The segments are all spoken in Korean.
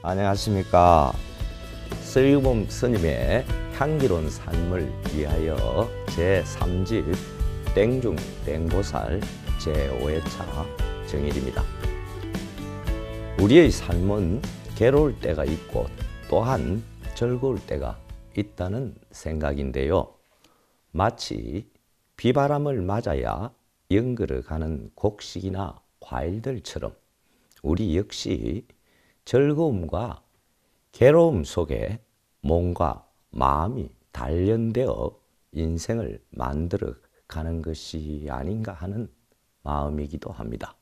안녕하십니까 서유범 스님의 향기로운 삶을 위하여 제3집 땡중 땡보살 제5회차 정일입니다 우리의 삶은 괴로울 때가 있고 또한 즐거울 때가 있다는 생각인데요 마치 비바람을 맞아야 연그러 가는 곡식이나 과일들처럼 우리 역시 즐거움과 괴로움 속에 몸과 마음이 단련되어 인생을 만들어 가는 것이 아닌가 하는 마음이기도 합니다.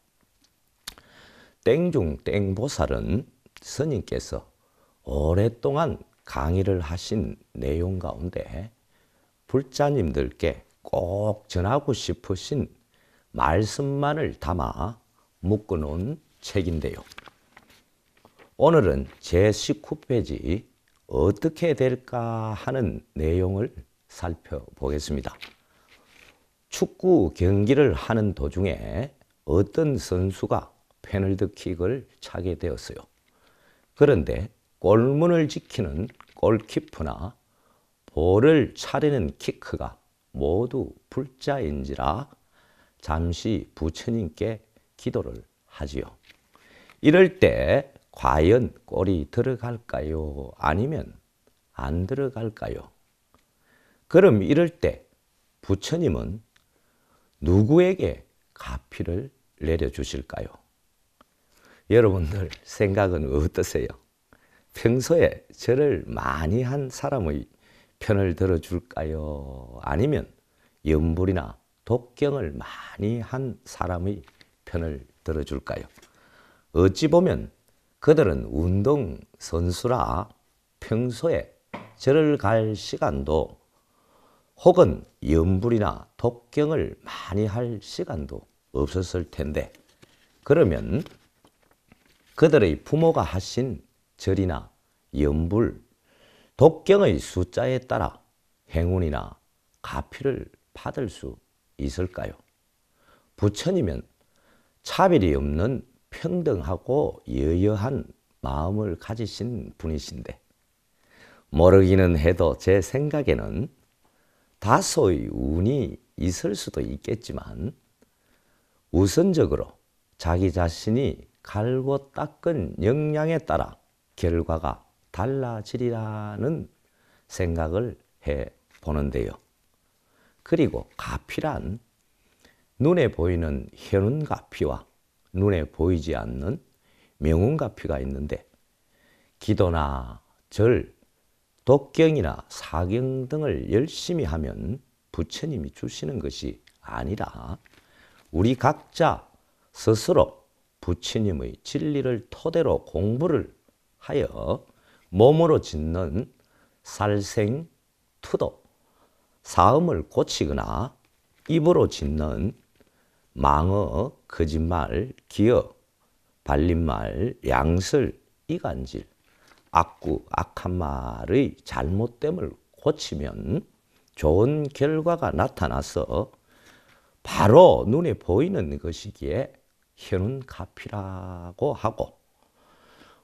땡중 땡보살은 스님께서 오랫동안 강의를 하신 내용 가운데 불자님들께 꼭 전하고 싶으신 말씀만을 담아 묶어놓은 책인데요. 오늘은 제19페이지 어떻게 될까 하는 내용을 살펴보겠습니다. 축구 경기를 하는 도중에 어떤 선수가 페널드킥을 차게 되었어요. 그런데 골문을 지키는 골키프나 볼을 차리는 키크가 모두 불자인지라 잠시 부처님께 기도를 하지요. 이럴 때 과연 골이 들어갈까요? 아니면 안 들어갈까요? 그럼 이럴 때 부처님은 누구에게 가피를 내려주실까요? 여러분들 생각은 어떠세요? 평소에 절을 많이 한 사람의 편을 들어줄까요? 아니면 염불이나 독경을 많이 한 사람의 편을 들어줄까요? 어찌 보면 그들은 운동 선수라 평소에 절을 갈 시간도 혹은 염불이나 독경을 많이 할 시간도 없었을 텐데 그러면 그들의 부모가 하신 절이나 염불, 독경의 숫자에 따라 행운이나 가피를 받을 수 있을까요? 부처님은 차별이 없는 평등하고 여여한 마음을 가지신 분이신데 모르기는 해도 제 생각에는 다소의 운이 있을 수도 있겠지만 우선적으로 자기 자신이 갈고 닦은 역량에 따라 결과가 달라지리라는 생각을 해 보는데요. 그리고 가피란 눈에 보이는 현운가피와 눈에 보이지 않는 명운가피가 있는데 기도나 절, 독경이나 사경 등을 열심히 하면 부처님이 주시는 것이 아니라 우리 각자 스스로 부처님의 진리를 토대로 공부를 하여 몸으로 짓는 살생, 투도, 사음을 고치거나 입으로 짓는 망어, 거짓말, 기업, 발림말, 양설, 이간질, 악구, 악한 말의 잘못됨을 고치면 좋은 결과가 나타나서 바로 눈에 보이는 것이기에 현운가피라고 하고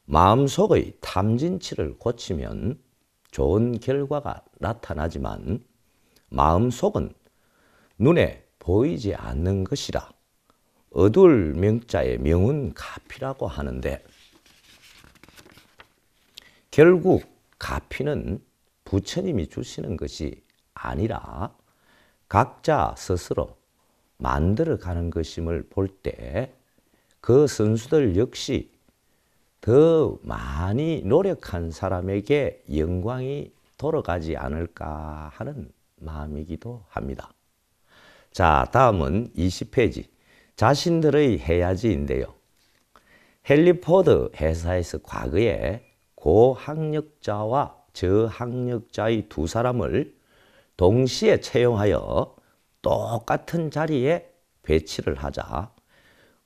마음속의 탐진치를 고치면 좋은 결과가 나타나지만 마음속은 눈에 보이지 않는 것이라. 어둘 명자의 명은 가피라고 하는데 결국 가피는 부처님이 주시는 것이 아니라 각자 스스로 만들어 가는 것임을 볼 때 그 선수들 역시 더 많이 노력한 사람에게 영광이 돌아가지 않을까 하는 마음이기도 합니다. 자, 다음은 20페이지. 자신들의 해야지인데요. 헨리 포드 회사에서 과거에 고학력자와 저학력자의 두 사람을 동시에 채용하여 똑같은 자리에 배치를 하자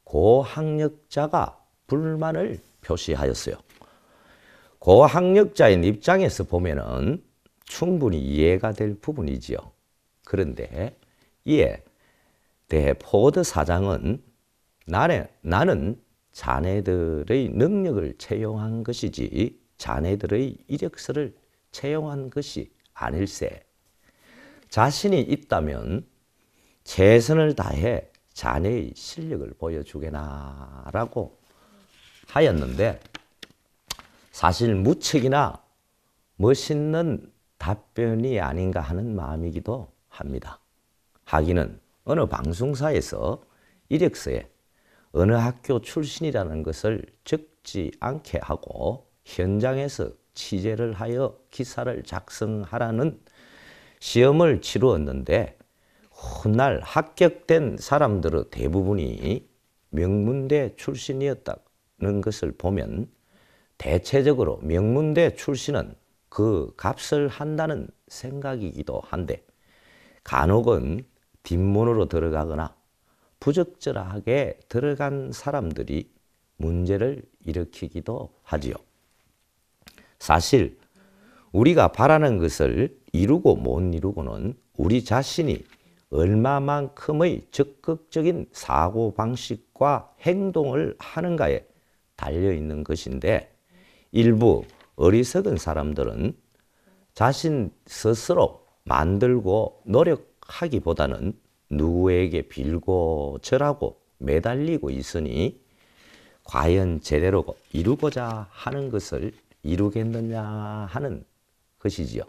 고학력자가 불만을 표시하였어요. 고학력자인 입장에서 보면 충분히 이해가 될 부분이지요. 그런데 이에 예, 대포드 사장은 나는, 나는 자네들의 능력을 채용한 것이지 자네들의 이력서를 채용한 것이 아닐세. 자신이 있다면 최선을 다해 자네의 실력을 보여주게나 라고 하였는데 사실 무책이나 멋있는 답변이 아닌가 하는 마음이기도 합니다. 하기는 어느 방송사에서 이력서에 어느 학교 출신이라는 것을 적지 않게 하고 현장에서 취재를 하여 기사를 작성하라는 시험을 치루었는데 훗날 합격된 사람들의 대부분이 명문대 출신이었다는 것을 보면 대체적으로 명문대 출신은 그 값을 한다는 생각이기도 한데 간혹은 뒷문으로 들어가거나 부적절하게 들어간 사람들이 문제를 일으키기도 하지요. 사실 우리가 바라는 것을 이루고 못 이루고는 우리 자신이 얼마만큼의 적극적인 사고방식과 행동을 하는가에 달려있는 것인데 일부 어리석은 사람들은 자신 스스로 만들고 노력 하기보다는 누구에게 빌고 절하고 매달리고 있으니 과연 제대로 이루고자 하는 것을 이루겠느냐 하는 것이지요.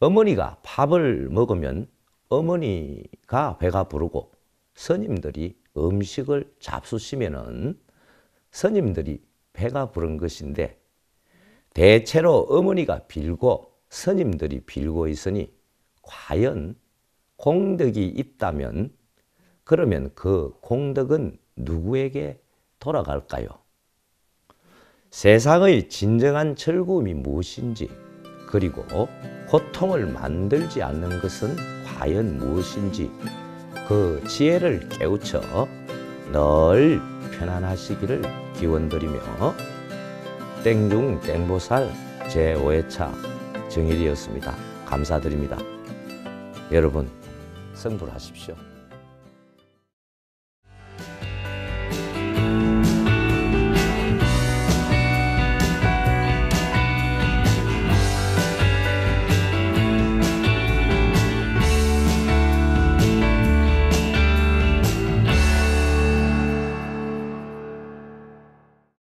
어머니가 밥을 먹으면 어머니가 배가 부르고 스님들이 음식을 잡수시면은 스님들이 배가 부른 것인데 대체로 어머니가 빌고 스님들이 빌고 있으니 과연 공덕이 있다면 그러면 그 공덕은 누구에게 돌아갈까요? 세상의 진정한 즐거움이 무엇인지 그리고 고통을 만들지 않는 것은 과연 무엇인지 그 지혜를 깨우쳐 늘 편안하시기를 기원드리며 땡중 땡보살 제5회차 정일이었습니다. 감사드립니다. 여러분 승부를 하십시오.